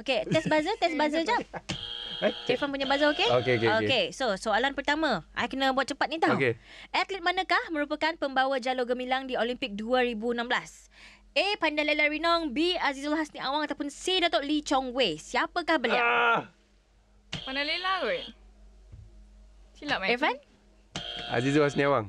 Okay, test buzzer, test buzzer jap. Eh? Irfan punya buzzer, okay? Okay, okay, okay. okay. so soalan pertama. I kena buat cepat ni tau. Okay. Atlet manakah merupakan pembawa jalur gemilang di Olimpik 2016? A. Pandalela Rinong, B. Azizul Hasni Awang ataupun C. Datuk Lee Chong Wei. Siapakah beliau? Ah. Pandalela kot. Silap, Irfan? Azizul Hasni Awang.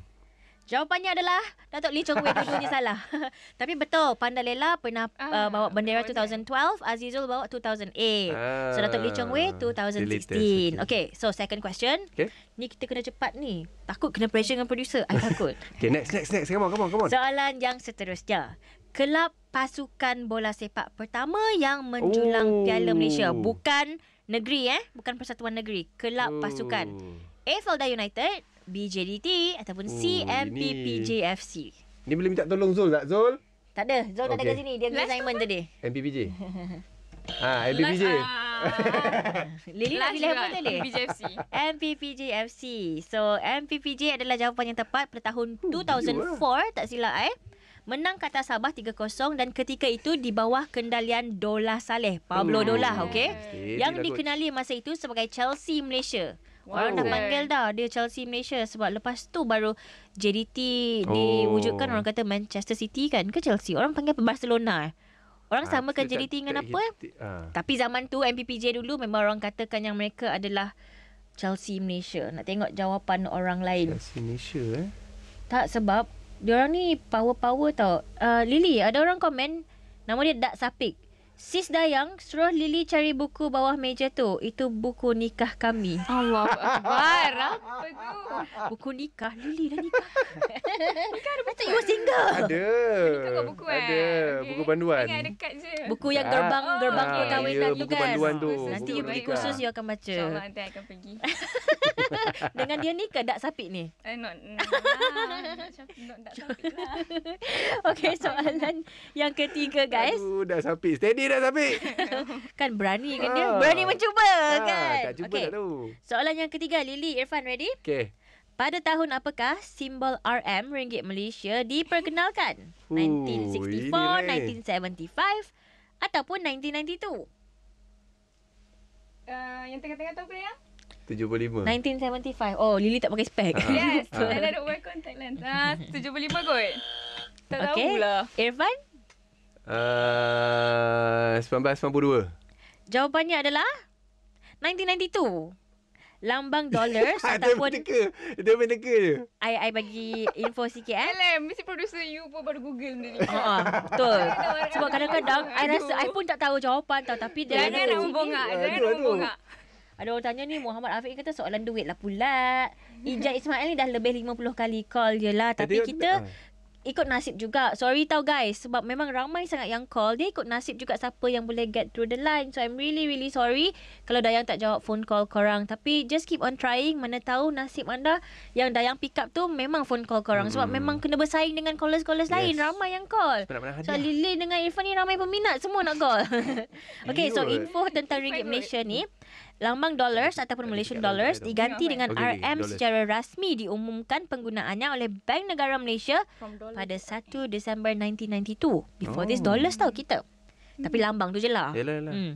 Jawapannya adalah Datuk Lee Chong Wei dulunya salah. Tapi betul, Panda Lela pernah ah, uh, bawa bendera 2012, Azizul bawa 2008. Uh, so ah, Datuk Lee Chong Wei 2016. Okay, so second question. Okay. Ni kita kena cepat ni. Takut kena pressure dengan producer. I takut. okay, next, next, next. Come on, come on, come on. Soalan yang seterusnya. Kelab pasukan bola sepak pertama yang menjulang oh. Piala Malaysia. Bukan negeri eh. Bukan persatuan negeri. Kelab oh. pasukan. A. Felda United. BJDT ataupun oh, CMPPJFC. Ini... Ni boleh minta tolong Zul tak Zul? Tak ada. Zul tak ada kat sini. Dia ada assignment tadi. MPPJ. Ah, MPPJ. Ah. Lili nak pilih apa tadi? MPPJFC. MPPJFC. So, MPPJ adalah jawapan yang tepat pada tahun hmm, oh, 2004. Lah. Tak silap eh. Menang kata Sabah 3-0 dan ketika itu di bawah kendalian Dola Saleh. Pablo hmm. Dola, okey. Okay. Yang dikenali masa itu sebagai Chelsea Malaysia. Wow. Orang dah oh. panggil dah dia Chelsea Malaysia sebab lepas tu baru JDT oh. diwujudkan orang kata Manchester City kan ke Chelsea. Orang panggil Barcelona. Eh? Orang ah, sama kan JDT dengan apa? Eh? Ah. Tapi zaman tu MPPJ dulu memang orang katakan yang mereka adalah Chelsea Malaysia. Nak tengok jawapan orang lain. Chelsea Malaysia eh? Tak sebab dia orang ni power-power tau. Uh, Lily, ada orang komen nama dia Dak Sapik. Sis Dayang suruh Lily cari buku bawah meja tu. Itu buku nikah kami. Allah Akbar. Apa tu? Buku nikah. Lily dah nikah. Nikah ada buku. you kan? single. Ada. buku kan? Ada. Buku panduan. Okay. dekat je. Buku yang gerbang oh. gerbang oh. perkahwinan ya, tu kan? Buku panduan tu. Nanti buku you pergi kursus, you akan baca. InsyaAllah nanti akan pergi. Dengan dia ni ke dak sapik ni? Eh, not, not, lah. not, dak sapik lah. Okay, soalan yang ketiga guys. Aduh, dah sapik. Steady dah sapik. kan berani kan dia? Ah. Berani mencuba ha, kan? Tak cuba okay. tak tahu. Soalan yang ketiga, Lily, Irfan ready? Okay. Pada tahun apakah simbol RM ringgit Malaysia diperkenalkan? 1964, 1975 ataupun 1992? Uh, eh, yang tengah-tengah tahu apa ya? 1975. Oh, Lily tak pakai spek. Ha. Yes. Ha. I don't wear contact lens. Ah, 75 kot. Tak tahu okay. lah. Irfan? Ah, uh, 1992. Jawapannya adalah 1992. Lambang dollar ataupun... Dia main teka. Dia main teka je. I, bagi info sikit. Eh. Alam, mesti producer you pun baru Google ni. Uh-huh. Betul. Sebab kadang-kadang I rasa pun tak tahu jawapan tau. Tapi dia... Jangan nak membongak. Jangan nak membongak. Ada orang tanya ni Muhammad Afiq kata soalan duit lah pula. Ijaz Ismail ni dah lebih 50 kali call je lah. Tapi Jadi, kita uh. ikut nasib juga. Sorry tau guys. Sebab memang ramai sangat yang call. Dia ikut nasib juga siapa yang boleh get through the line. So I'm really really sorry. Kalau Dayang tak jawab phone call korang. Tapi just keep on trying. Mana tahu nasib anda yang Dayang pick up tu memang phone call korang. Hmm. Sebab memang kena bersaing dengan callers-callers yes. lain. Ramai yang call. So Lilin dengan Irfan ni ramai peminat. Semua nak call. okay so info tentang Ringgit Malaysia ni. Lambang dollars ataupun Malaysian dollars diganti dengan RM secara rasmi diumumkan penggunaannya oleh Bank Negara Malaysia pada 1 Disember 1992. Before oh. this dollars tau kita. Tapi hmm. lambang tu je lah. Yalah, yalah. Hmm.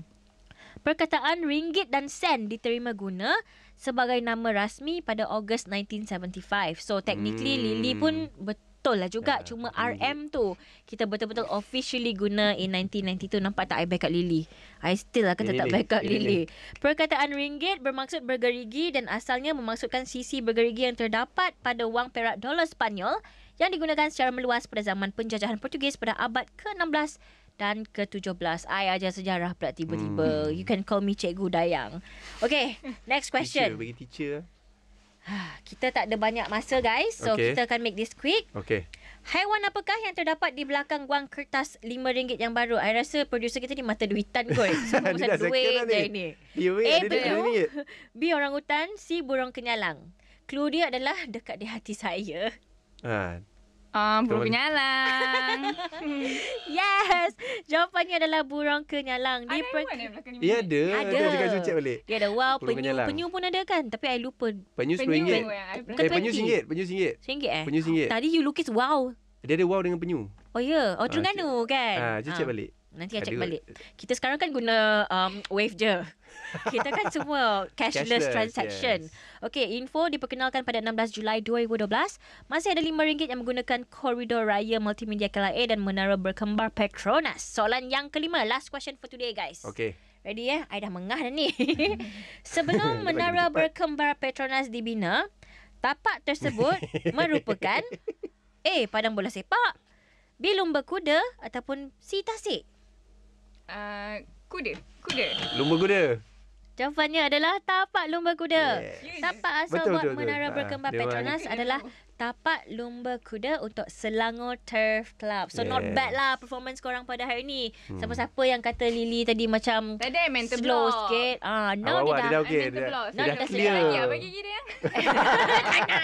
Perkataan ringgit dan sen diterima guna sebagai nama rasmi pada Ogos 1975. So technically hmm. Lily pun betul betul lah juga. Yeah. Cuma RM tu kita betul-betul officially guna in 1992. Nampak tak I backup Lily? I still akan tetap backup Lily. Lily. Perkataan ringgit bermaksud bergerigi dan asalnya memaksudkan sisi bergerigi yang terdapat pada wang perak dolar Spanyol yang digunakan secara meluas pada zaman penjajahan Portugis pada abad ke-16 dan ke-17. I ajar sejarah pula tiba-tiba. Hmm. You can call me Cikgu Dayang. Okay, next question. Teacher, bagi teacher. Kita tak ada banyak masa guys. So okay. kita akan make this quick. Okay. Haiwan apakah yang terdapat di belakang guang kertas RM5 yang baru? I rasa producer kita ni mata duitan kot. Semua pasal duit dia ni. A, ya eh, belu. B, orang hutan. C, burung kenyalang. Clue dia adalah dekat di hati saya. Haa. Ah, Ah, burung kenyalang. yes. Jawapannya adalah burung kenyalang. Ada per... yang belakang Ya, ada. Ada. Ada cakap cucik balik. Dia ada. Wow, penyu. Penyu pun ada kan? Tapi I lupa. Penyu RM10. Penyu, eh, penyu, penyu singgit. Penyu singgit. Singgit eh? Penyu singgit. Tadi you lukis wow. Dia ada wow dengan penyu. Oh, ya. Yeah. Oh, ah, Terengganu ah, kan? Ah, cucik ah. balik. Nanti I check Adil. balik. Kita sekarang kan guna um, wave je. Kita kan semua cashless, cashless transaction. Yes. Okey, info diperkenalkan pada 16 Julai 2012. Masih ada RM5 yang menggunakan koridor raya multimedia KLIA dan menara berkembar Petronas. Soalan yang kelima. Last question for today, guys. Okay. Ready ya? Eh? I dah mengah dah ni. Sebelum menara berkembar Petronas dibina, tapak tersebut merupakan A. Padang bola sepak, B. Lumba kuda ataupun C. Tasik. Ah, kuda. Kuda. Lumba kuda. Jawapannya adalah tapak lumba kuda. Yes. Tapak asal betul, buat betul, menara betul. Ah, berkembar ha. Petronas adalah tapak lumba kuda untuk Selangor Turf Club. So yes. not bad lah performance korang pada hari ini. Hmm. Siapa-siapa yang kata Lily tadi macam tadi slow block. sikit. Ah, no dia dah. Dia okay. dia, dia, dia, dah, dah clear. Lagi, apa dia?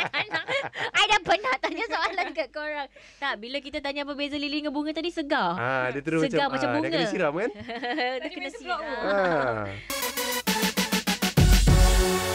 Tanya-tanya. I dah pernah tanya soalan dekat korang. Tak, bila kita tanya apa beza Lily dengan bunga tadi, segar. Ah, dia terus segar macam, macam ah, bunga. Dia kena siram kan? dia kena siram. Thank you.